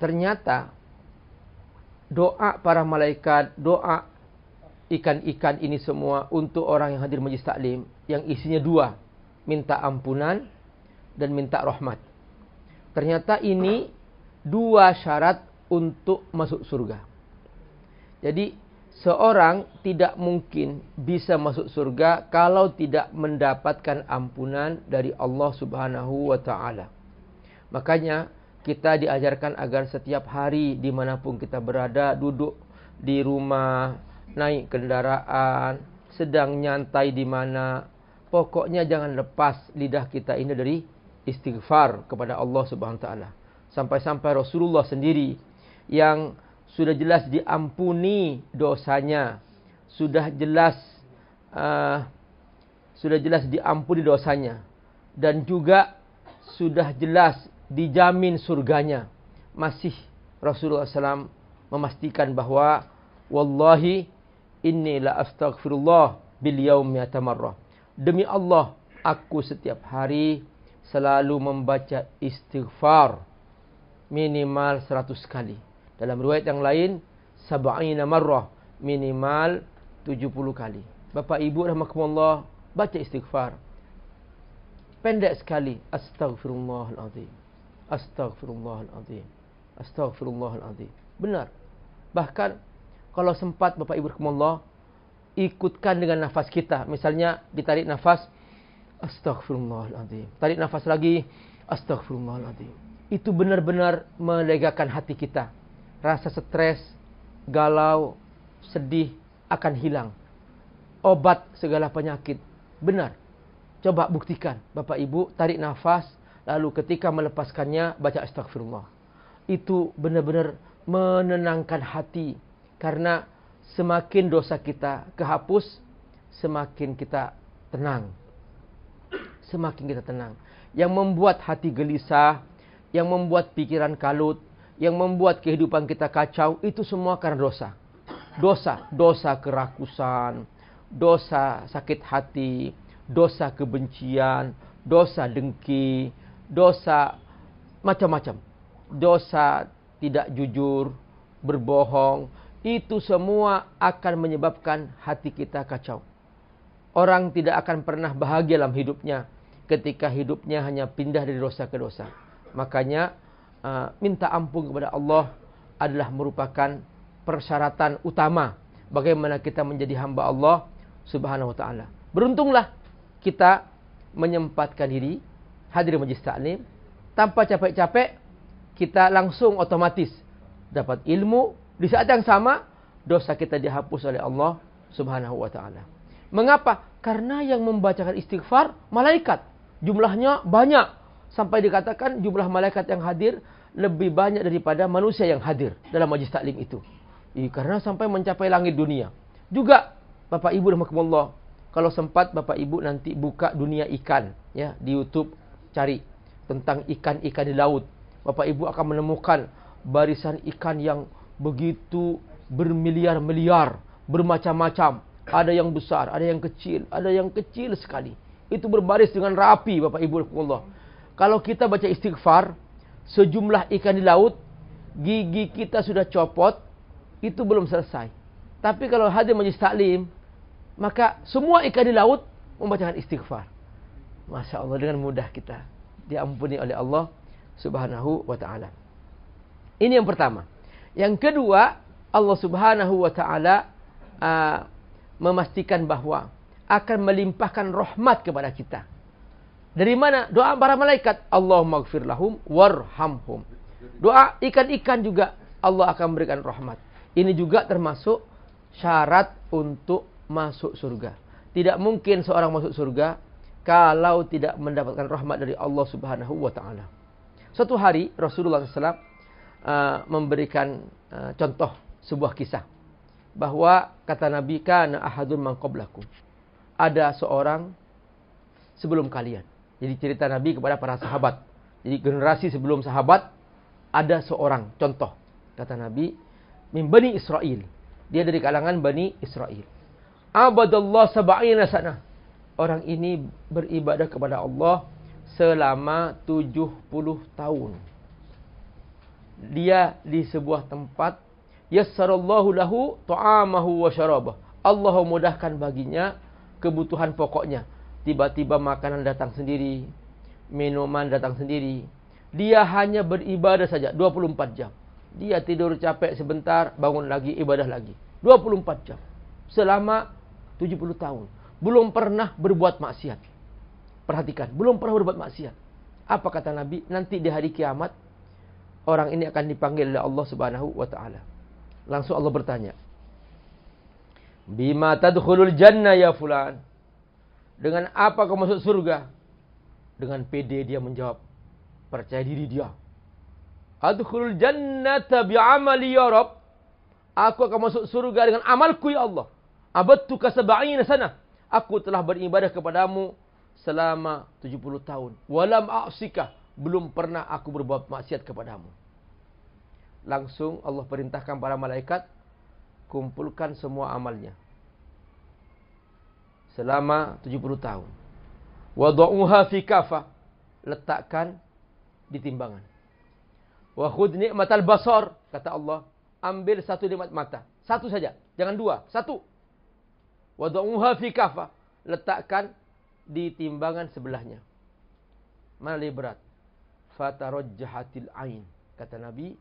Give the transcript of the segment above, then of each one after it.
ternyata doa para malaikat, doa ikan-ikan ini semua untuk orang yang hadir majlis taklim yang isinya dua, minta ampunan dan minta rahmat. Ternyata ini dua syarat untuk masuk surga. Jadi seorang tidak mungkin bisa masuk surga kalau tidak mendapatkan ampunan dari Allah Subhanahu wa taala. Makanya kita diajarkan agar setiap hari dimanapun kita berada, duduk di rumah, naik kendaraan, sedang nyantai di mana, pokoknya jangan lepas lidah kita ini dari istighfar kepada Allah Subhanahu Taala. Sampai-sampai Rasulullah sendiri yang sudah jelas diampuni dosanya, sudah jelas uh, sudah jelas diampuni dosanya dan juga sudah jelas dijamin surganya. Masih Rasulullah SAW memastikan bahawa, Wallahi inni la astaghfirullah bil yaumi atamarrah. Demi Allah, aku setiap hari selalu membaca istighfar minimal seratus kali. Dalam ruwet yang lain, sab'ina marrah minimal tujuh puluh kali. Bapak Ibu Allah baca istighfar. Pendek sekali. Astaghfirullahalazim. Astaghfirullahaladzim Astaghfirullahaladzim Benar Bahkan Kalau sempat Bapak Ibu Rahimullah Ikutkan dengan nafas kita Misalnya ditarik nafas Astaghfirullahaladzim Tarik nafas lagi Astaghfirullahaladzim Itu benar-benar melegakan hati kita Rasa stres Galau Sedih Akan hilang Obat segala penyakit Benar Coba buktikan Bapak Ibu tarik nafas lalu ketika melepaskannya baca astagfirullah. Itu benar-benar menenangkan hati karena semakin dosa kita kehapus, semakin kita tenang. Semakin kita tenang. Yang membuat hati gelisah, yang membuat pikiran kalut, yang membuat kehidupan kita kacau itu semua karena dosa. Dosa, dosa kerakusan, dosa sakit hati, dosa kebencian, dosa dengki, dosa macam-macam. Dosa tidak jujur, berbohong, itu semua akan menyebabkan hati kita kacau. Orang tidak akan pernah bahagia dalam hidupnya ketika hidupnya hanya pindah dari dosa ke dosa. Makanya uh, minta ampun kepada Allah adalah merupakan persyaratan utama bagaimana kita menjadi hamba Allah Subhanahu wa taala. Beruntunglah kita menyempatkan diri Hadir majlis taklim tanpa capek-capek kita langsung otomatis dapat ilmu di saat yang sama dosa kita dihapus oleh Allah Subhanahu wa taala. Mengapa? Karena yang membacakan istighfar malaikat jumlahnya banyak sampai dikatakan jumlah malaikat yang hadir lebih banyak daripada manusia yang hadir dalam majlis taklim itu. Ya, karena sampai mencapai langit dunia. Juga Bapak Ibu rahimakumullah, kalau sempat Bapak Ibu nanti buka dunia ikan ya di YouTube cari tentang ikan-ikan di laut. Bapak Ibu akan menemukan barisan ikan yang begitu bermiliar-miliar, bermacam-macam. Ada yang besar, ada yang kecil, ada yang kecil sekali. Itu berbaris dengan rapi Bapak Ibu Allah. Kalau kita baca istighfar, sejumlah ikan di laut, gigi kita sudah copot, itu belum selesai. Tapi kalau hadir majlis taklim, maka semua ikan di laut membacakan istighfar. Masya Allah dengan mudah kita diampuni oleh Allah Subhanahu wa taala. Ini yang pertama. Yang kedua, Allah Subhanahu wa taala uh, memastikan bahawa akan melimpahkan rahmat kepada kita. Dari mana? Doa para malaikat, Allahumma ighfir lahum warhamhum. Doa ikan-ikan juga Allah akan berikan rahmat. Ini juga termasuk syarat untuk masuk surga. Tidak mungkin seorang masuk surga kalau tidak mendapatkan rahmat dari Allah Subhanahu wa taala. Suatu hari Rasulullah sallallahu uh, memberikan uh, contoh sebuah kisah bahawa kata Nabi kan ahadun man qablakum. Ada seorang sebelum kalian. Jadi cerita Nabi kepada para sahabat. Jadi generasi sebelum sahabat ada seorang contoh kata Nabi min bani Israel. Dia dari kalangan Bani Israel. Abadallah sab'ina sanah orang ini beribadah kepada Allah selama 70 tahun. Dia di sebuah tempat yassarallahu lahu ta'amahu wa syarabah. Allah mudahkan baginya kebutuhan pokoknya. Tiba-tiba makanan datang sendiri, minuman datang sendiri. Dia hanya beribadah saja 24 jam. Dia tidur capek sebentar, bangun lagi ibadah lagi. 24 jam. Selama 70 tahun belum pernah berbuat maksiat. Perhatikan, belum pernah berbuat maksiat. Apa kata Nabi? Nanti di hari kiamat, orang ini akan dipanggil oleh Allah Subhanahu wa taala. Langsung Allah bertanya. Bima tadkhulul jannah ya fulan? Dengan apa kau masuk surga? Dengan PD dia menjawab, percaya diri dia. Adkhulul jannata bi amali ya Rabb. Aku akan masuk surga dengan amalku ya Allah. Abattu ka 70 sana aku telah beribadah kepadamu selama 70 tahun. Walam a'sika, belum pernah aku berbuat maksiat kepadamu. Langsung Allah perintahkan para malaikat, kumpulkan semua amalnya. Selama 70 tahun. Wadu'uha fi kafa, letakkan di timbangan. Wa khud ni'matal basar, kata Allah, ambil satu nikmat mata. Satu saja, jangan dua, Satu. Wadu'uha fi kafa. Letakkan di timbangan sebelahnya. Mana lebih berat? Fatarot jahatil a'in. Kata Nabi.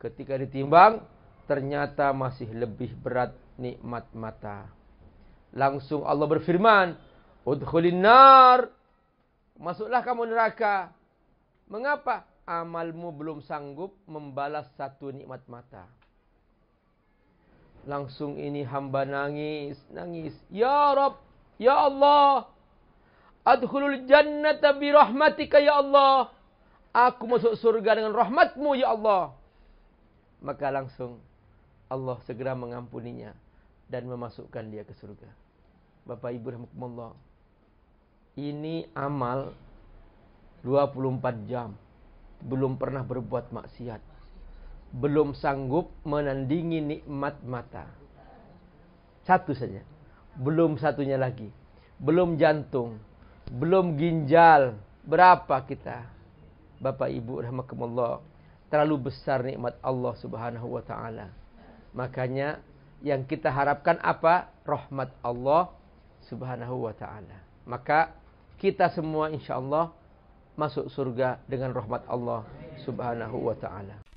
Ketika ditimbang. Ternyata masih lebih berat nikmat mata. Langsung Allah berfirman. Udkhulin nar. Masuklah kamu neraka. Mengapa? Amalmu belum sanggup membalas satu nikmat mata. Langsung ini hamba nangis, nangis. Ya Rabb, ya Allah. Adkhulul jannata bi rahmatika ya Allah. Aku masuk surga dengan rahmatmu ya Allah. Maka langsung Allah segera mengampuninya dan memasukkan dia ke surga. Bapak Ibu rahimakumullah. Ini amal 24 jam belum pernah berbuat maksiat belum sanggup menandingi nikmat mata. Satu saja. Belum satunya lagi. Belum jantung. Belum ginjal. Berapa kita? Bapak Ibu Rahmatullah. Terlalu besar nikmat Allah Subhanahu Wa Taala. Makanya yang kita harapkan apa? Rahmat Allah Subhanahu Wa Taala. Maka kita semua insyaallah masuk surga dengan rahmat Allah Subhanahu Wa Taala.